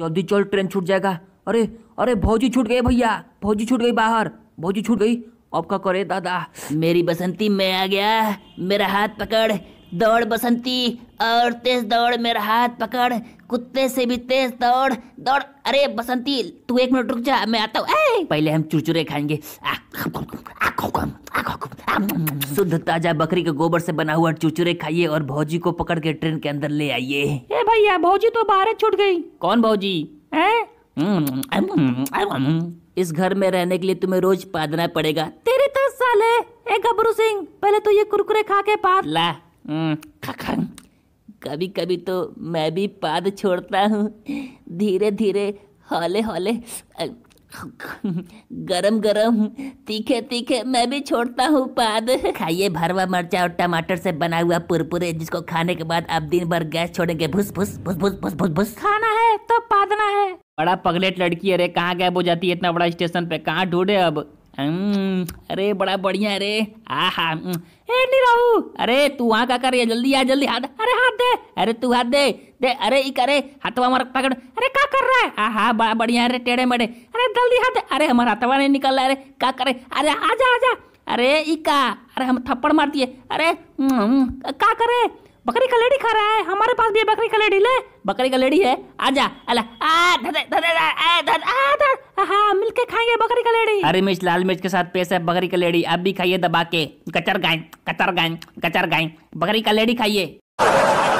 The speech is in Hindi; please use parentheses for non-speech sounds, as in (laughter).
जल्दी चल ट्रेन छूट जाएगा अरे अरे भौजी छूट गए भैया भौजी छूट गई बाहर भौजी छूट गई अब का करे दादा मेरी बसंती मैं आ गया मेरा हाथ पकड़ दौड़ बसंती और तेज दौड़ मेरा हाथ पकड़ कुत्ते से भी तेज दौड़ दौड़ अरे बसंती तू एक मिनट रुक जा मैं आता हूँ पहले हम चुरचुरे खाएंगे आ, शुद्ध ताजा बकरी के गोबर से बना हुआ चुचुरे खाइए और भौजी को पकड़ के ट्रेन के अंदर ले आइए ए भैया भौजी तो बाहर छूट गई कौन भौजी इस घर में रहने के लिए तुम्हें रोज पादना पड़ेगा तेरे तो साले ए गबरू सिंह पहले तो ये कुरकुरे खा के पाद ला कभी कभी तो मैं भी पाद छोड़ता हूँ धीरे धीरे हौले हौले (laughs) गरम गरम तीखे तीखे मैं भी छोड़ता हूँ पाद खाइए भरवा मर्चा और टमाटर से बना हुआ पुरपुरे जिसको खाने के बाद आप दिन भर गैस छोड़ेंगे भुस भुस भुस भुस भुस भुस भुस खाना है तो पादना है बड़ा पगलेट लड़की अरे कहाँ गायब हो जाती है इतना बड़ा स्टेशन पे कहाँ ढूंढे अब हम्म, अरे बड़ा बढ़िया अरे आहा हम्म। ए नीराहू अरे तू वहाँ का कर जल्दी आ जल्दी हाथ अरे हाथ दे अरे तू हाथ दे दे अरे इक अरे हथवा मार पकड़ अरे का कर रहा है हाँ बड़ा बढ़िया अरे टेढ़े मेढ़े अरे जल्दी हाथ दे अरे हमारा हथवा नहीं निकल रहा अरे का करे अरे आ जा आ जा अरे इका अरे हम थप्पड़ मार दिए अरे हम्म, का करे बकरी का लेडी खा रहा है हमारे पास भी है बकरी का लेडी ले बकरी का लेडी है आजा अला आ धरे धरे हरी मिर्च लाल मिर्च के साथ पेश है बकरी का लेडी अब भी खाइए दबा के कचर गाय कचर गाय कचर गाय बकरी का लेडी खाइए